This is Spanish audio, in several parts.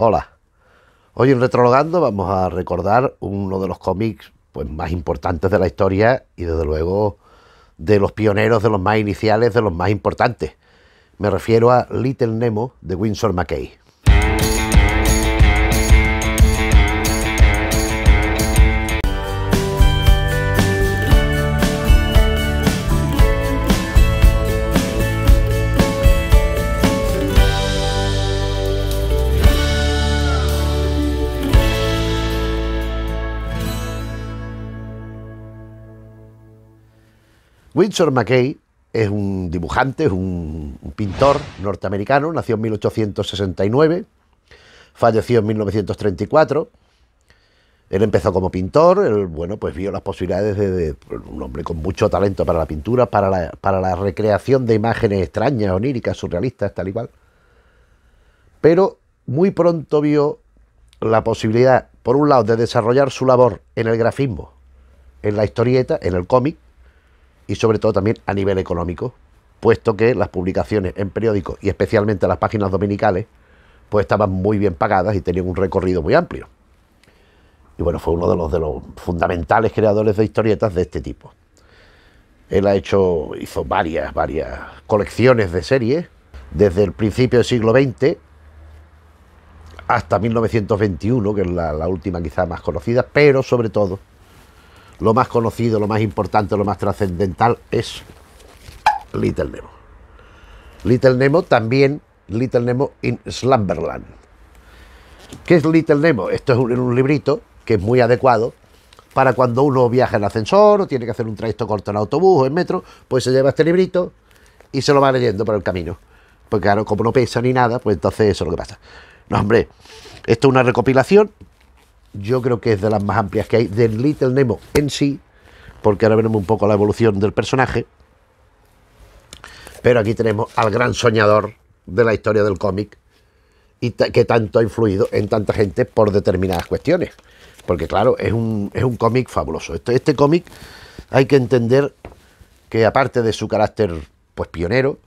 Hola. Hoy en Retrologando vamos a recordar uno de los cómics pues, más importantes de la historia y desde luego de los pioneros, de los más iniciales, de los más importantes. Me refiero a Little Nemo de Winsor McKay. Winsor McKay es un dibujante, es un, pintor norteamericano, nació en 1869, falleció en 1934. Él empezó como pintor, él, bueno, pues vio las posibilidades de, pues, un hombre con mucho talento para la pintura, para la, para la recreación de imágenes extrañas, oníricas, surrealistas, tal y cual. Pero muy pronto vio la posibilidad, por un lado, de desarrollar su labor en el grafismo, en la historieta, en el cómic, y sobre todo también a nivel económico, puesto que las publicaciones en periódicos y especialmente las páginas dominicales, pues estaban muy bien pagadas y tenían un recorrido muy amplio. Y bueno, fue uno de los, de los fundamentales creadores de historietas de este tipo. Él ha hecho, hizo varias, varias colecciones de series, desde el principio del siglo XX hasta 1921, que es la, la última quizá más conocida, pero sobre todo lo más conocido, lo más importante, lo más trascendental es Little Nemo. Little Nemo también, Little Nemo in Slumberland. ¿Qué es Little Nemo? Esto es un, librito que es muy adecuado para cuando uno viaja en ascensor o tiene que hacer un trayecto corto en autobús o en metro, pues se lleva este librito y se lo va leyendo por el camino. Porque claro, como no pesa ni nada, pues entonces eso es lo que pasa. No, hombre, esto es una recopilación yo creo que es de las más amplias que hay del Little Nemo en sí, porque ahora veremos un poco la evolución del personaje. Pero aquí tenemos al gran soñador de la historia del cómic y que tanto ha influido en tanta gente por determinadas cuestiones. Porque claro, es un, es un cómic fabuloso. Este, este cómic hay que entender que aparte de su carácter pues pionero,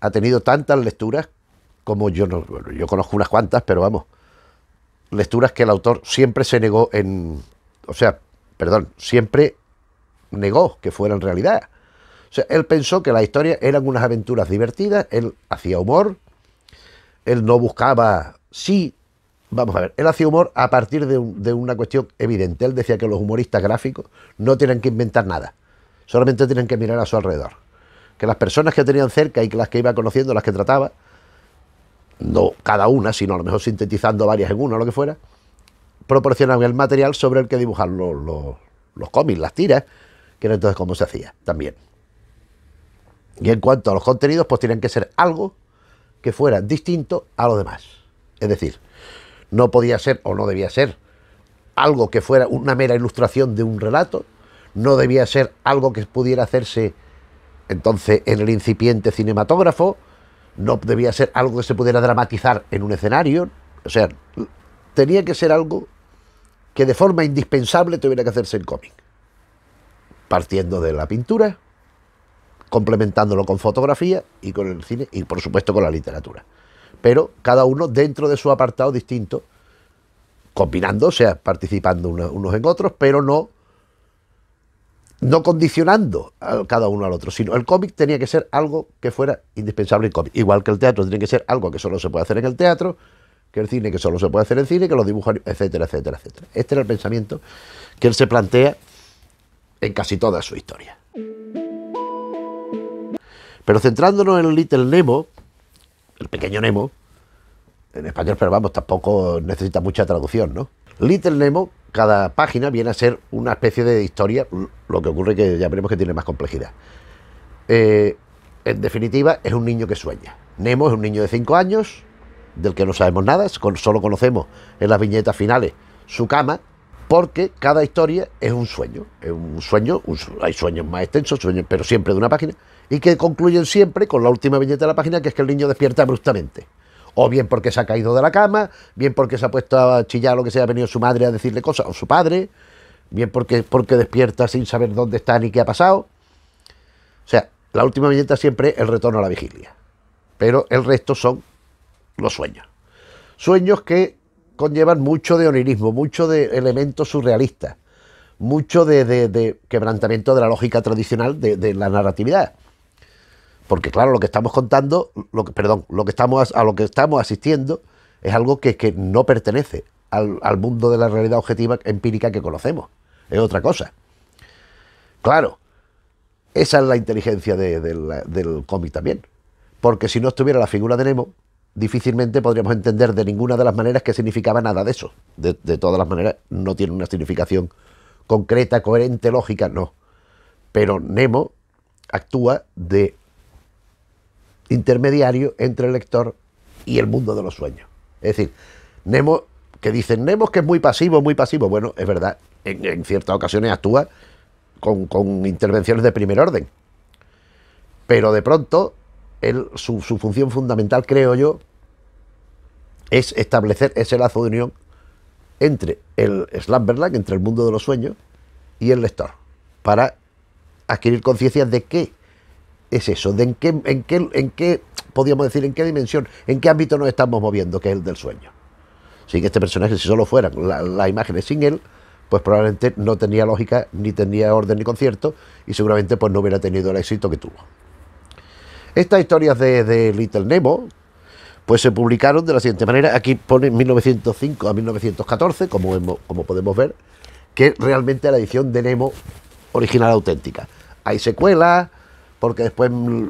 ha tenido tantas lecturas como yo no, yo conozco unas cuantas, pero vamos, lecturas que el autor siempre se negó en. O sea, perdón, siempre negó que fueran realidad. O sea, él pensó que las historias eran unas aventuras divertidas, él hacía humor, él no buscaba. Sí, vamos a ver, él hacía humor a partir de, de una cuestión evidente. Él decía que los humoristas gráficos no tienen que inventar nada, solamente tienen que mirar a su alrededor. Que las personas que tenían cerca y que las que iba conociendo, las que trataba, no cada una, sino a lo mejor sintetizando varias en una o lo que fuera, proporcionaban el material sobre el que dibujar los, cómics, las tiras, que era entonces como se hacía también. Y en cuanto a los contenidos, pues tenían que ser algo que fuera distinto a lo demás. Es decir, no podía ser o no debía ser algo que fuera una mera ilustración de un relato, no debía ser algo que pudiera hacerse entonces en el incipiente cinematógrafo, no debía ser algo que se pudiera dramatizar en un escenario, o sea, tenía que ser algo que de forma indispensable tuviera que hacerse en cómic, partiendo de la pintura, complementándolo con fotografía y con el cine y por supuesto con la literatura, pero cada uno dentro de su apartado distinto, combinando, o sea, participando unos en otros, pero no no condicionando cada uno al otro, sino el cómic tenía que ser algo que fuera indispensable en cómic, igual que el teatro tiene que ser algo que solo se puede hacer en el teatro, que el cine que solo se puede hacer en cine, que los dibujos, etcétera, etcétera, etcétera. Este era el pensamiento que él se plantea en casi toda su historia. Pero centrándonos en Little Nemo, el pequeño Nemo, en español, pero vamos, tampoco necesita mucha traducción, ¿no? Little Nemo cada página viene a ser una especie de historia, lo que ocurre que ya veremos que tiene más complejidad. Eh, en definitiva, es un niño que sueña. Nemo es un niño de 5 años, del que no sabemos nada, solo conocemos en las viñetas finales su cama, porque cada historia es un sueño, es un sueño, hay sueños más extensos, sueños, pero siempre de una página, y que concluyen siempre con la última viñeta de la página, que es que el niño despierta abruptamente o bien porque se ha caído de la cama, bien porque se ha puesto a chillar lo que sea, ha venido su madre a decirle cosas, o su padre, bien porque, porque despierta sin saber dónde está ni qué ha pasado. O sea, la última viñeta siempre es el retorno a la vigilia, pero el resto son los sueños. Sueños que conllevan mucho de onirismo, mucho de elementos surrealistas, mucho de, quebrantamiento de la lógica tradicional de la narratividad porque claro, lo que estamos contando, lo que, perdón, lo que estamos, a lo que estamos asistiendo es algo que, que no pertenece al, mundo de la realidad objetiva empírica que conocemos. Es otra cosa. Claro, esa es la inteligencia del cómic también. Porque si no estuviera la figura de Nemo, difícilmente podríamos entender de ninguna de las maneras que significaba nada de eso. de todas las maneras, no tiene una significación concreta, coherente, lógica, no. Pero Nemo actúa de intermediario entre el lector y el mundo de los sueños. Es decir, Nemo, que dicen Nemo que es muy pasivo, muy pasivo, bueno, es verdad, en, ciertas ocasiones actúa con, intervenciones de primer orden. Pero de pronto, su, su función fundamental, creo yo, es establecer ese lazo de unión entre el Slumberland, entre el mundo de los sueños y el lector, para adquirir conciencia de que es eso, de en qué, en qué, podríamos decir, en qué dimensión, en qué ámbito nos estamos moviendo, que es el del sueño. Sin este personaje, si solo fueran las imágenes sin él, pues probablemente no tenía lógica, ni tenía orden ni concierto, y seguramente pues no hubiera tenido el éxito que tuvo. Estas historias de, Little Nemo, pues se publicaron de la siguiente manera. Aquí pone 1905 a 1914, como, como podemos ver, que realmente la edición de Nemo original auténtica. Hay secuelas, porque después mm,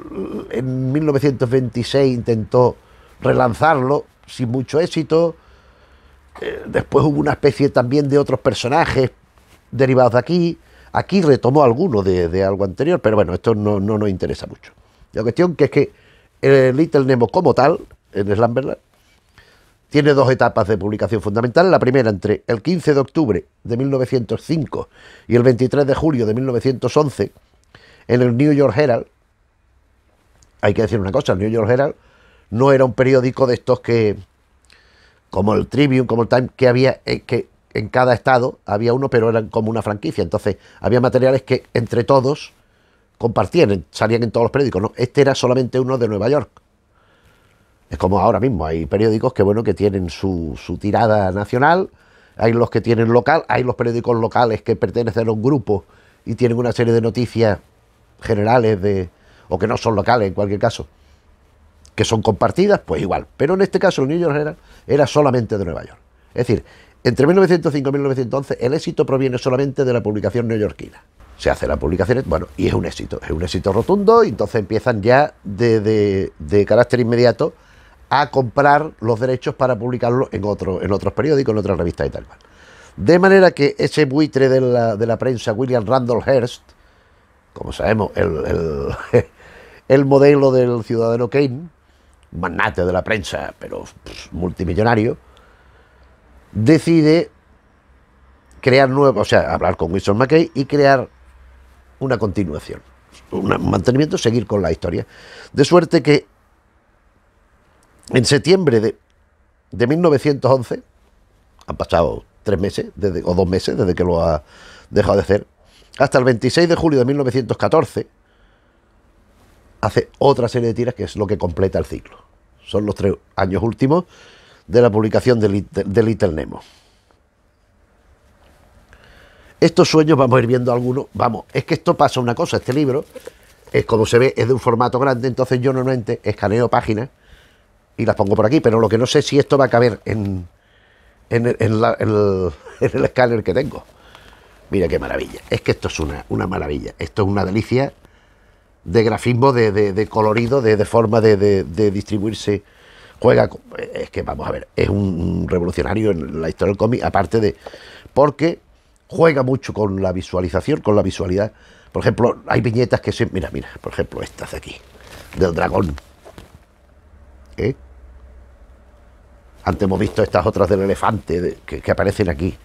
en 1926 intentó relanzarlo sin mucho éxito. Eh, después hubo una especie también de otros personajes derivados de aquí. Aquí retomó alguno de, algo anterior, pero bueno, esto no, nos interesa mucho. La cuestión que es que el eh, Little Nemo como tal, en Slamberland, tiene dos etapas de publicación fundamental... La primera entre el 15 de octubre de 1905 y el 23 de julio de 1911 en el New York Herald, hay que decir una cosa, el New York Herald no era un periódico de estos que, como el Tribune, como el Time, que había, eh, que en cada estado había uno, pero eran como una franquicia. Entonces había materiales que entre todos compartían, salían en todos los periódicos. Este era solamente uno de Nueva York. Es como ahora mismo, hay periódicos que bueno, que tienen su, su tirada nacional, hay los que tienen local, hay los periódicos locales que pertenecen a un grupo y tienen una serie de noticias generales de, o que no son locales en cualquier caso, que son compartidas, pues igual. Pero en este caso el New York era, solamente de Nueva York. Es decir, entre 1905 y 1911 el éxito proviene solamente de la publicación neoyorquina. Se hace la publicación, bueno, y es un éxito, es un éxito rotundo, y entonces empiezan ya de, carácter inmediato a comprar los derechos para publicarlo en, otro, en otros periódicos, en otras revistas y tal. De manera que ese buitre de la, de la prensa, William Randolph Hearst, como sabemos, el, modelo del ciudadano Kane, magnate de la prensa, pero pues, multimillonario, decide crear nuevo, o sea, hablar con Winston McKay y crear una continuación, un mantenimiento, seguir con la historia. De suerte que en septiembre de, 1911, han pasado tres meses o dos meses desde que lo ha dejado de hacer, hasta el 26 de julio de 1914, hace otra serie de tiras que es lo que completa el ciclo. Son los tres años últimos de la publicación de Little, Nemo. Estos sueños, vamos a ir viendo algunos. Vamos, es que esto pasa una cosa, este libro es como se ve, es de un formato grande, entonces yo normalmente escaneo páginas y las pongo por aquí, pero lo que no sé es si esto va a caber en, en, el escáner que tengo. Mira qué maravilla. Es que esto es una, maravilla. Esto es una delicia de grafismo, de, de, colorido, de, forma de, distribuirse. Juega. es que vamos a ver, es un revolucionario en la historia del cómic, aparte de. Porque juega mucho con la visualización, con la visualidad. Por ejemplo, hay viñetas que se. Mira, mira, por ejemplo, estas de aquí, del dragón. ¿Eh? Antes hemos visto estas otras del elefante que aparecen aquí.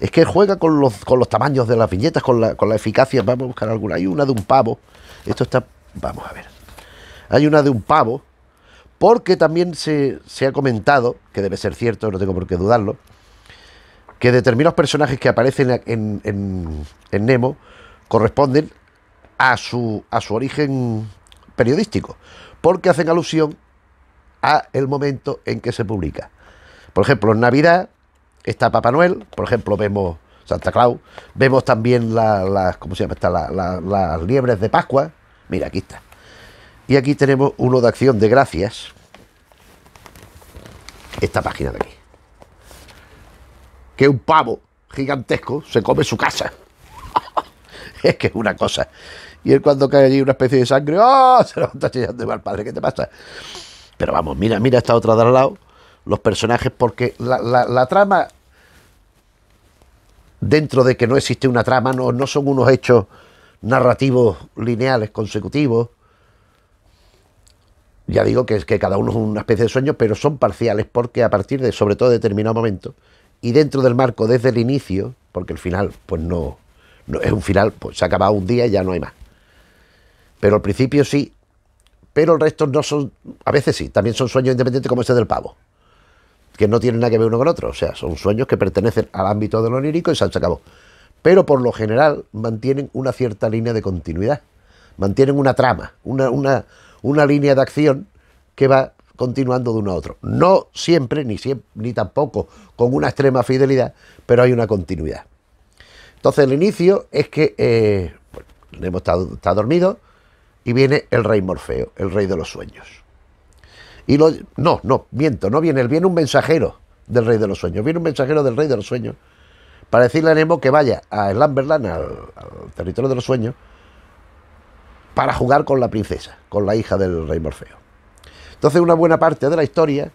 Es que juega con los, tamaños de las viñetas, con la, eficacia. Vamos a buscar alguna. Hay una de un pavo. Esto está. Vamos a ver. Hay una de un pavo. Porque también se, ha comentado, que debe ser cierto, no tengo por qué dudarlo, que determinados personajes que aparecen en, en, Nemo corresponden a su, a su origen periodístico, porque hacen alusión a el momento en que se publica. Por ejemplo, en Navidad está Papá Noel, por ejemplo, vemos Santa Claus, vemos también las, la, se las liebres de Pascua, mira, aquí está. Y aquí tenemos uno de acción de gracias, esta página de aquí. Que un pavo gigantesco se come su casa. es que es una cosa. Y él cuando cae allí una especie de sangre, ah Se lo está chillando mal, padre, ¿qué te pasa? Pero vamos, mira, mira esta otra de al lado, los personajes, porque la trama dentro de que no existe una trama, no, no son unos hechos narrativos lineales, consecutivos. Ya digo que, que cada uno es una especie de sueño, pero son parciales porque a partir de, sobre todo, determinado momento, y dentro del marco desde el inicio, porque el final, pues no, no es un final, pues se ha acabado un día y ya no hay más. Pero al principio sí, pero el resto no son, a veces sí, también son sueños independientes como este del pavo que no tienen nada que ver uno con otro. O sea, son sueños que pertenecen al ámbito de lo lírico y se sacado. Pero por lo general mantienen una cierta línea de continuidad, mantienen una trama, una, una, línea de acción que va continuando de uno a otro. No siempre, ni, siempre, ni tampoco con una extrema fidelidad, pero hay una continuidad. Entonces el inicio es que eh, bueno, estado, está dormido y viene el rey Morfeo, el rey de los sueños. Y no, no, miento, no viene él, viene un mensajero del rey de los sueños, viene un mensajero del rey de los sueños para decirle a Nemo que vaya a Slamberland, al, al territorio de los sueños, para jugar con la princesa, con la hija del rey Morfeo. Entonces una buena parte de la historia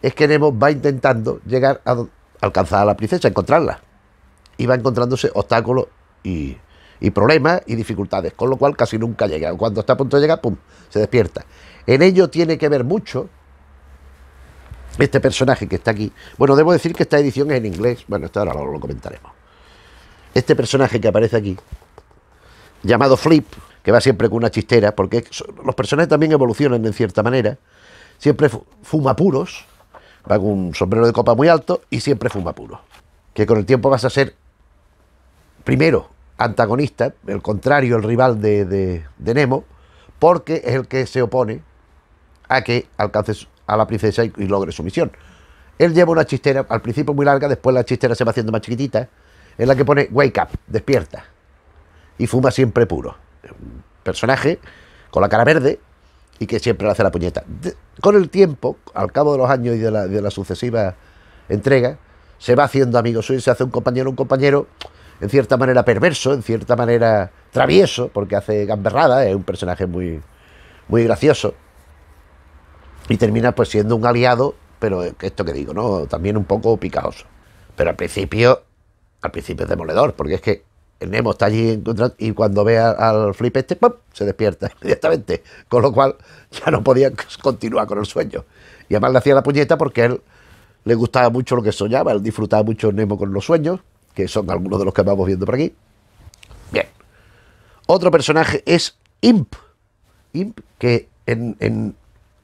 es que Nemo va intentando llegar a alcanzar a la princesa, encontrarla. Y va encontrándose obstáculos y, y problemas y dificultades, con lo cual casi nunca llega. Cuando está a punto de llegar, ¡pum!, se despierta en ello tiene que ver mucho este personaje que está aquí. Bueno, debo decir que esta edición es en inglés. Bueno, esto ahora lo, comentaremos. Este personaje que aparece aquí, llamado Flip, que va siempre con una chistera, porque los personajes también evolucionan en cierta manera. Siempre fuma puros, va con un sombrero de copa muy alto y siempre fuma puros. Que con el tiempo vas a ser, primero, antagonista, el contrario, el rival de, de Nemo, porque es el que se opone a que alcances a la princesa y, logre su misión. Él lleva una chistera, al principio muy larga, después la chistera se va haciendo más chiquitita, en la que pone Wake up, despierta. Y fuma siempre puro. Un personaje con la cara verde y que siempre le hace la puñeta. con el tiempo, al cabo de los años y de la, sucesiva entrega, se va haciendo amigo suyo, se hace un compañero, un compañero en cierta manera perverso, en cierta manera travieso, porque hace gamberrada, es un personaje muy, muy gracioso y termina pues siendo un aliado, pero eh, esto que digo, ¿no? También un poco picaoso. Pero al principio, al principio es demoledor, porque es que el Nemo está allí y cuando ve al flip este, se despierta inmediatamente. Con lo cual ya no podía continuar con el sueño. Y además le hacía la puñeta porque él le gustaba mucho lo que soñaba, él disfrutaba mucho el Nemo con los sueños, que son algunos de los que vamos viendo por aquí. Bien. Otro personaje es Imp. Imp, que en,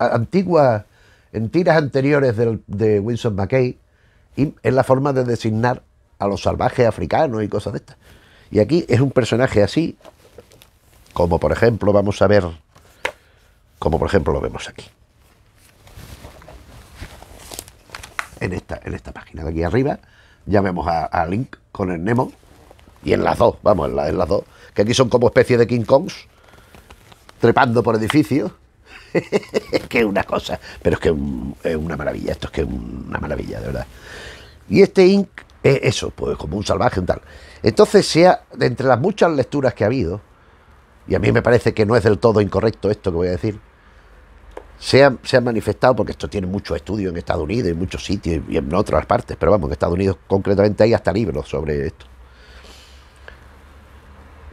antiguas, en tiras anteriores del, de Winston McKay, y es la forma de designar a los salvajes africanos y cosas de estas. Y aquí es un personaje así, como por ejemplo, vamos a ver, como por ejemplo lo vemos aquí. En esta, en esta página de aquí arriba, ya vemos a, Link con el Nemo, y en las dos, vamos, en, en las dos, que aquí son como especie de King Kongs, trepando por edificios, que es una cosa, pero es que es una maravilla, esto es que es una maravilla, de verdad. Y este Inc es eso, pues como un salvaje, y tal. Entonces, sea, entre las muchas lecturas que ha habido, y a mí me parece que no es del todo incorrecto esto que voy a decir, se ha, manifestado, porque esto tiene mucho estudio en Estados Unidos, en muchos sitios y en otras partes, pero vamos, en Estados Unidos concretamente hay hasta libros sobre esto.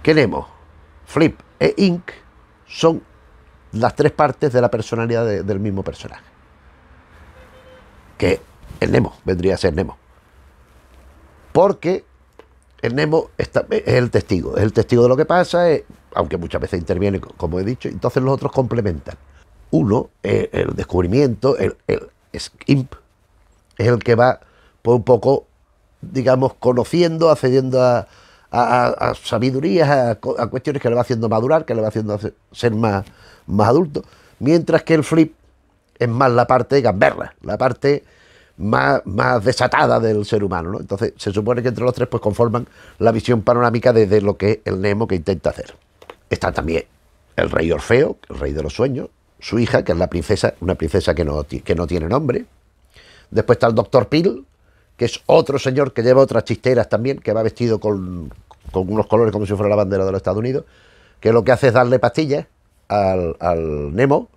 queremos Flip e Inc. son las tres partes de la personalidad del mismo personaje. Que el Nemo, vendría a ser Nemo. Porque el Nemo está, es el testigo, es el testigo de lo que pasa, aunque muchas veces interviene, como he dicho, entonces los otros complementan. Uno, eh, el, descubrimiento, el, el skimp, es el que va pues, un poco, digamos, conociendo, accediendo a, a, sabidurías, a, cuestiones que le va haciendo madurar, que le va haciendo ser más, más adulto. Mientras que el flip es más la parte gamberra, la parte más, más desatada del ser humano. Entonces se supone que entre los tres pues conforman la visión panorámica de lo que es el Nemo que intenta hacer. Está también el rey Orfeo, el rey de los sueños, su hija, que es la princesa, una princesa que no, que no tiene nombre. Después está el doctor Pil, que es otro señor que lleva otras chisteras también, que va vestido con, con unos colores como si fuera la bandera de los Estados Unidos, que lo que hace es darle pastillas al, al Nemo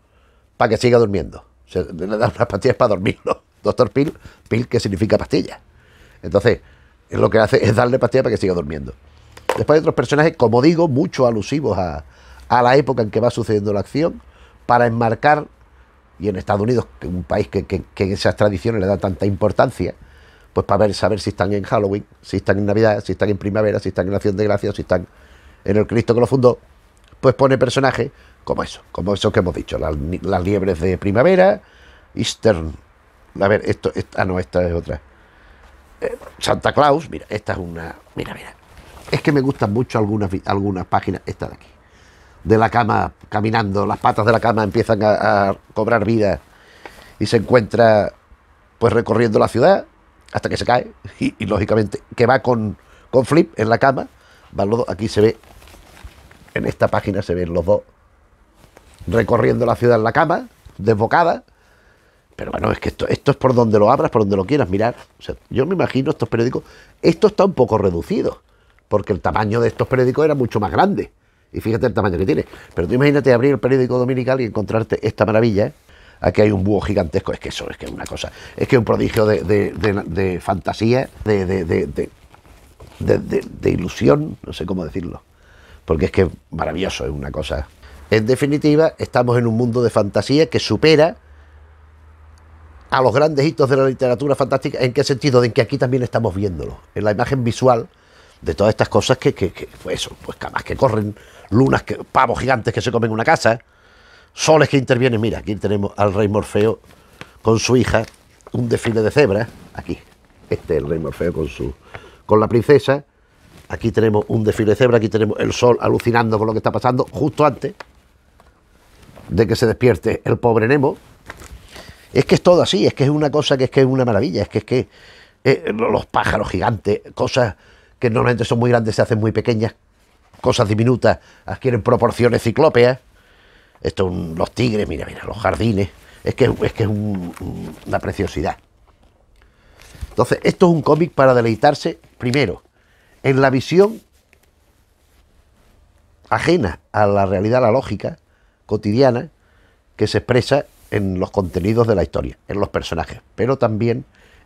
para que siga durmiendo. Se, le da unas pastillas para dormirlo. Doctor Pil, Pil que significa pastilla. Entonces, lo que hace es darle pastillas para que siga durmiendo. Después hay otros personajes, como digo, mucho alusivos a, a la época en que va sucediendo la acción, para enmarcar, y en Estados Unidos, un país que, que, que esas tradiciones le da tanta importancia, pues para ver, saber si están en Halloween, si están en Navidad, si están en primavera, si están en la acción de Gracia, si están en el Cristo que lo fundó, pues pone personajes como eso, como eso que hemos dicho, las, liebres de primavera, Eastern, a ver, esto, ah no, esta es otra, eh, Santa Claus, mira, esta es una, mira, mira, es que me gustan mucho algunas, algunas páginas, esta de aquí, de la cama, caminando, las patas de la cama empiezan a cobrar vida y se encuentra pues recorriendo la ciudad hasta que se cae y, lógicamente que va con, flip en la cama, van aquí se ve, en esta página se ven los dos recorriendo la ciudad en la cama, desbocada, pero bueno, es que esto, esto es por donde lo abras, por donde lo quieras mirar. yo me imagino estos periódicos, esto está un poco reducido, porque el tamaño de estos periódicos era mucho más grande. Y fíjate el tamaño que tiene. Pero tú imagínate abrir el periódico dominical y encontrarte esta maravilla, ¿eh? aquí hay un búho gigantesco, es que eso, es que es una cosa, es que es un prodigio de, fantasía, de, ilusión, no sé cómo decirlo, porque es que es maravilloso, es una cosa. En definitiva, estamos en un mundo de fantasía que supera a los grandes hitos de la literatura fantástica, ¿en qué sentido? De que aquí también estamos viéndolo, en la imagen visual de todas estas cosas que, que, que pues, pues camas que corren, lunas, pavos gigantes que se comen una casa, soles que intervienen. Mira, aquí tenemos al rey Morfeo con su hija, un desfile de cebra aquí. Este es el rey Morfeo con su con la princesa. Aquí tenemos un desfile de cebra, aquí tenemos el sol alucinando con lo que está pasando justo antes de que se despierte el pobre Nemo. Es que es todo así, es que es una cosa que es que es una maravilla, es que es que eh, los pájaros gigantes, cosas que normalmente son muy grandes se hacen muy pequeñas, cosas diminutas adquieren proporciones ciclópeas. Esto, los tigres, mira, mira, los jardines. Es que es, que es una preciosidad. Entonces, esto es un cómic para deleitarse, primero, en la visión ajena a la realidad, a la lógica cotidiana, que se expresa en los contenidos de la historia, en los personajes, pero también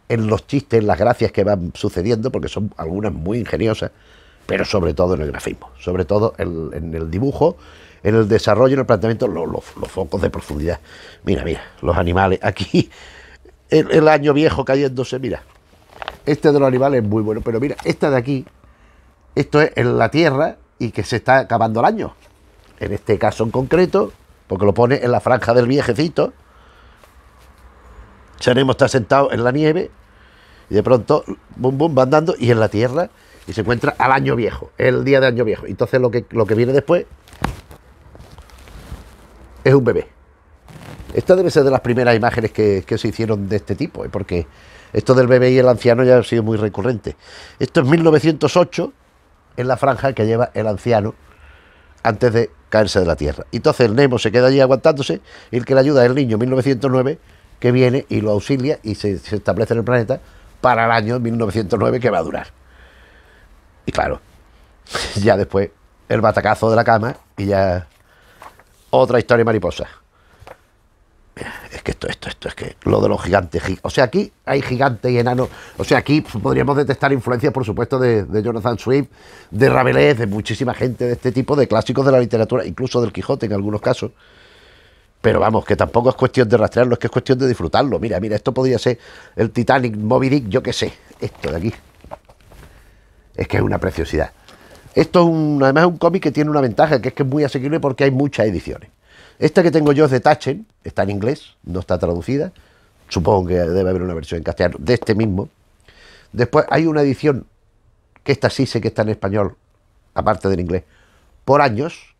en los chistes, en las gracias que van sucediendo, porque son algunas muy ingeniosas, pero sobre todo en el grafismo, sobre todo en el dibujo en el desarrollo, en el planteamiento, los, focos de profundidad. Mira, mira, los animales. Aquí, el, año viejo cayéndose, mira. Este de los animales es muy bueno, pero mira, esta de aquí, esto es en la tierra y que se está acabando el año. En este caso en concreto, porque lo pone en la franja del viejecito. Seremos está sentado en la nieve y de pronto, bum, bum, van andando y en la tierra y se encuentra al año viejo, el día de año viejo. Entonces lo que, lo que viene después es un bebé. Esta debe ser de las primeras imágenes que, se hicieron de este tipo, ¿eh? porque esto del bebé y el anciano ya ha sido muy recurrente. Esto es 1908, en la franja que lleva el anciano antes de caerse de la tierra. Y Entonces el Nemo se queda allí aguantándose y el que le ayuda es el niño 1909 que viene y lo auxilia y se, se establece en el planeta para el año 1909 que va a durar. Y claro, ya después el batacazo de la cama y ya otra historia mariposa. Es que esto, esto, esto, es que lo de los gigantes. O sea, aquí hay gigantes y enanos. O sea, aquí podríamos detectar influencias, por supuesto, de, Jonathan Swift, de Rabelais, de muchísima gente de este tipo, de clásicos de la literatura, incluso del Quijote en algunos casos. Pero vamos, que tampoco es cuestión de rastrearlo, es que es cuestión de disfrutarlo. Mira, mira, esto podría ser el Titanic, Moby Dick, yo qué sé. Esto de aquí. Es que es una preciosidad. Esto es un, además es un cómic que tiene una ventaja, que es que es muy asequible porque hay muchas ediciones. Esta que tengo yo es de Tachen, está en inglés, no está traducida. Supongo que debe haber una versión en castellano de este mismo. Después hay una edición, que esta sí sé que está en español, aparte del inglés, por años,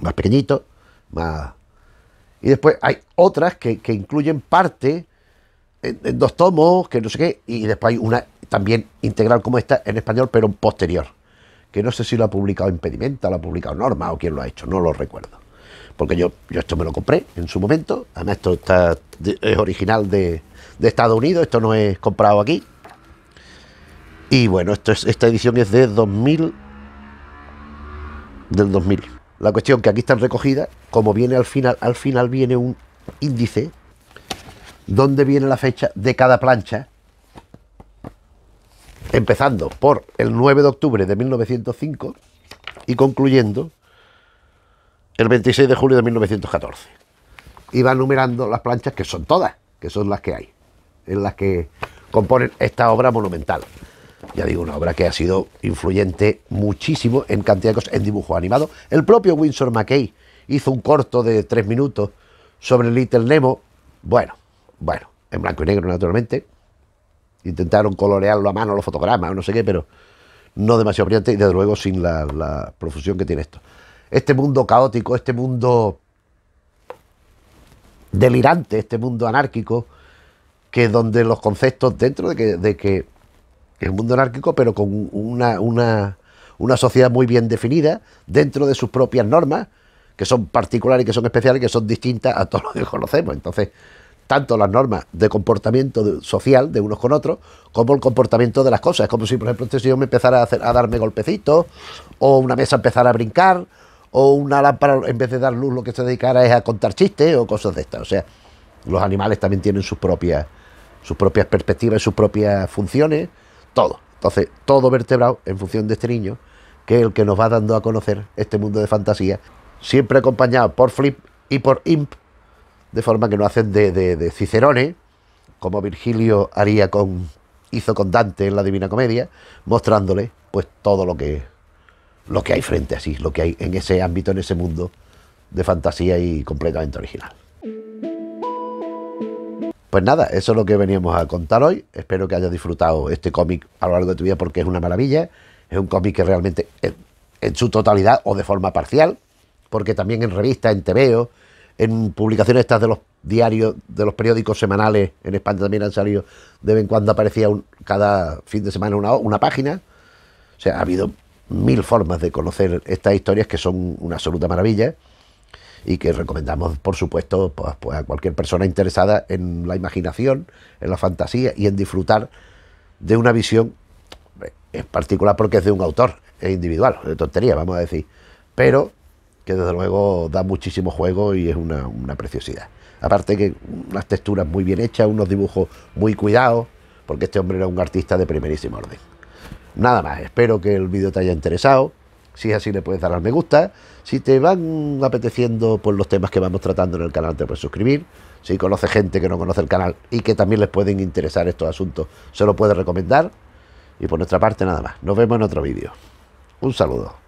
más pequeñito, más... Y después hay otras que, incluyen parte en, dos tomos, que no sé qué, y después hay una también integral como esta en español, pero posterior que no sé si lo ha publicado Impedimenta, lo ha publicado Norma o quién lo ha hecho, no lo recuerdo. Porque yo, yo esto me lo compré en su momento, además esto está, es original de, de Estados Unidos, esto no es comprado aquí. Y bueno, esto esta edición es de 2000, del 2000. La cuestión que aquí están recogidas, como viene al final, al final viene un índice donde viene la fecha de cada plancha empezando por el 9 de octubre de 1905 y concluyendo el 26 de julio de 1914. Y va numerando las planchas que son todas, que son las que hay, en las que componen esta obra monumental. Ya digo, una obra que ha sido influyente muchísimo en cantidad de en dibujo animado. El propio Winsor mckay hizo un corto de tres minutos sobre Little Nemo. Bueno, bueno, en blanco y negro naturalmente. Intentaron colorearlo a mano los fotogramas o no sé qué, pero no demasiado brillante y desde luego sin la, profusión que tiene esto. Este mundo caótico, este mundo delirante, este mundo anárquico, que donde los conceptos, dentro de que, de es un mundo anárquico, pero con una, una, sociedad muy bien definida, dentro de sus propias normas, que son particulares, que son especiales, que son distintas a todo lo que conocemos. Entonces, tanto las normas de comportamiento social de unos con otros como el comportamiento de las cosas. Es como si, por ejemplo, este señor me empezara a, hacer, a darme golpecitos, o una mesa empezara a brincar, o una lámpara, en vez de dar luz, lo que se dedicara es a contar chistes o cosas de estas. O sea, los animales también tienen sus propias, sus propias perspectivas, sus propias funciones, todo. Entonces, todo vertebrado en función de este niño, que es el que nos va dando a conocer este mundo de fantasía, siempre acompañado por Flip y por Imp, de forma que no hacen de, de, Cicerone, como Virgilio haría con hizo con Dante en la Divina Comedia, mostrándole pues todo lo que lo que hay frente a sí, lo que hay en ese ámbito, en ese mundo de fantasía y completamente original. Pues nada, eso es lo que veníamos a contar hoy. Espero que hayas disfrutado este cómic a lo largo de tu vida porque es una maravilla. Es un cómic que realmente en, su totalidad o de forma parcial, porque también en revista, en TVO, en publicaciones estas de los diarios, de los periódicos semanales, en España también han salido, de vez en cuando aparecía un, cada fin de semana una, página. O sea, ha habido mil formas de conocer estas historias que son una absoluta maravilla y que recomendamos, por supuesto, pues, pues, a cualquier persona interesada en la imaginación, en la fantasía y en disfrutar de una visión en particular porque es de un autor, es individual, de tontería, vamos a decir, pero que desde luego da muchísimo juego y es una, preciosidad. Aparte que unas texturas muy bien hechas, unos dibujos muy cuidados, porque este hombre era un artista de primerísimo orden. Nada más, espero que el vídeo te haya interesado. Si es así, le puedes dar al me gusta. Si te van apeteciendo por pues, los temas que vamos tratando en el canal, te puedes suscribir. Si conoce gente que no conoce el canal y que también les pueden interesar estos asuntos, se lo puedes recomendar. Y por nuestra parte, nada más. Nos vemos en otro vídeo. Un saludo.